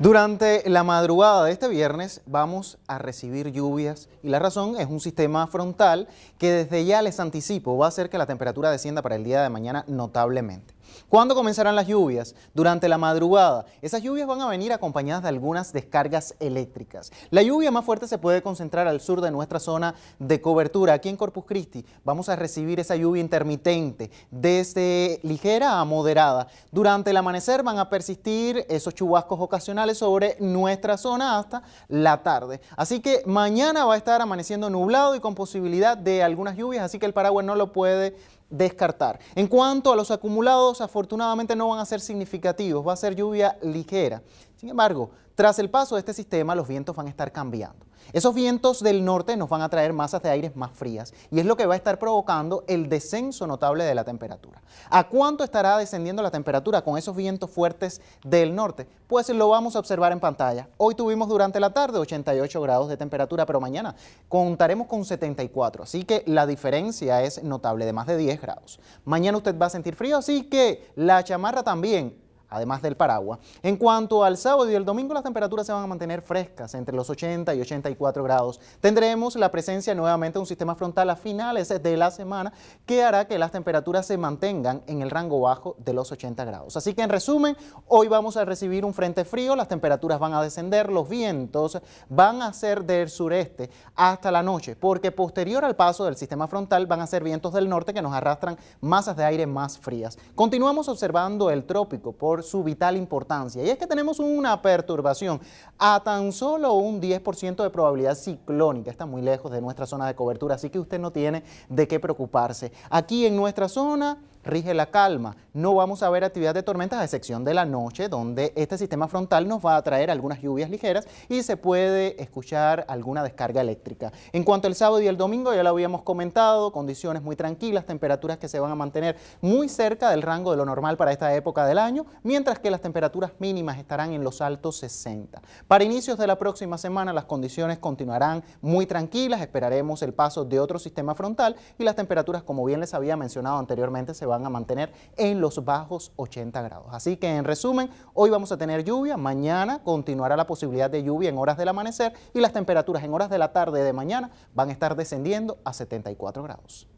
Durante la madrugada de este viernes vamos a recibir lluvias y la razón es un sistema frontal que desde ya les anticipo va a hacer que la temperatura descienda para el día de mañana notablemente. ¿Cuándo comenzarán las lluvias? Durante la madrugada. Esas lluvias van a venir acompañadas de algunas descargas eléctricas. La lluvia más fuerte se puede concentrar al sur de nuestra zona de cobertura. Aquí en Corpus Christi vamos a recibir esa lluvia intermitente desde ligera a moderada. Durante el amanecer van a persistir esos chubascos ocasionales sobre nuestra zona hasta la tarde. Así que mañana va a estar amaneciendo nublado y con posibilidad de algunas lluvias, así que el paraguas no lo puede descartar. En cuanto a los acumulados, afortunadamente no van a ser significativos, va a ser lluvia ligera. Sin embargo, tras el paso de este sistema, los vientos van a estar cambiando. Esos vientos del norte nos van a traer masas de aire más frías y es lo que va a estar provocando el descenso notable de la temperatura. ¿A cuánto estará descendiendo la temperatura con esos vientos fuertes del norte? Pues lo vamos a observar en pantalla. Hoy tuvimos durante la tarde 88 grados de temperatura, pero mañana contaremos con 74, así que la diferencia es notable de más de 10 grados. Mañana usted va a sentir frío, así que la chamarra también además del paraguas. En cuanto al sábado y el domingo, las temperaturas se van a mantener frescas, entre los 80 y 84 grados. Tendremos la presencia nuevamente de un sistema frontal a finales de la semana que hará que las temperaturas se mantengan en el rango bajo de los 80 grados. Así que en resumen, hoy vamos a recibir un frente frío, las temperaturas van a descender, los vientos van a ser del sureste hasta la noche, porque posterior al paso del sistema frontal van a ser vientos del norte que nos arrastran masas de aire más frías. Continuamos observando el trópico por su vital importancia. Y es que tenemos una perturbación a tan solo un 10% de probabilidad ciclónica. Está muy lejos de nuestra zona de cobertura, así que usted no tiene de qué preocuparse. Aquí en nuestra zona rige la calma. No vamos a ver actividad de tormentas a excepción de la noche, donde este sistema frontal nos va a traer algunas lluvias ligeras y se puede escuchar alguna descarga eléctrica. En cuanto al sábado y el domingo, ya lo habíamos comentado, condiciones muy tranquilas, temperaturas que se van a mantener muy cerca del rango de lo normal para esta época del año, mientras que las temperaturas mínimas estarán en los altos 60. Para inicios de la próxima semana, las condiciones continuarán muy tranquilas, esperaremos el paso de otro sistema frontal y las temperaturas, como bien les había mencionado anteriormente, se van a mantener en los bajos 80 grados. Así que en resumen, hoy vamos a tener lluvia, mañana continuará la posibilidad de lluvia en horas del amanecer y las temperaturas en horas de la tarde de mañana van a estar descendiendo a 74 grados.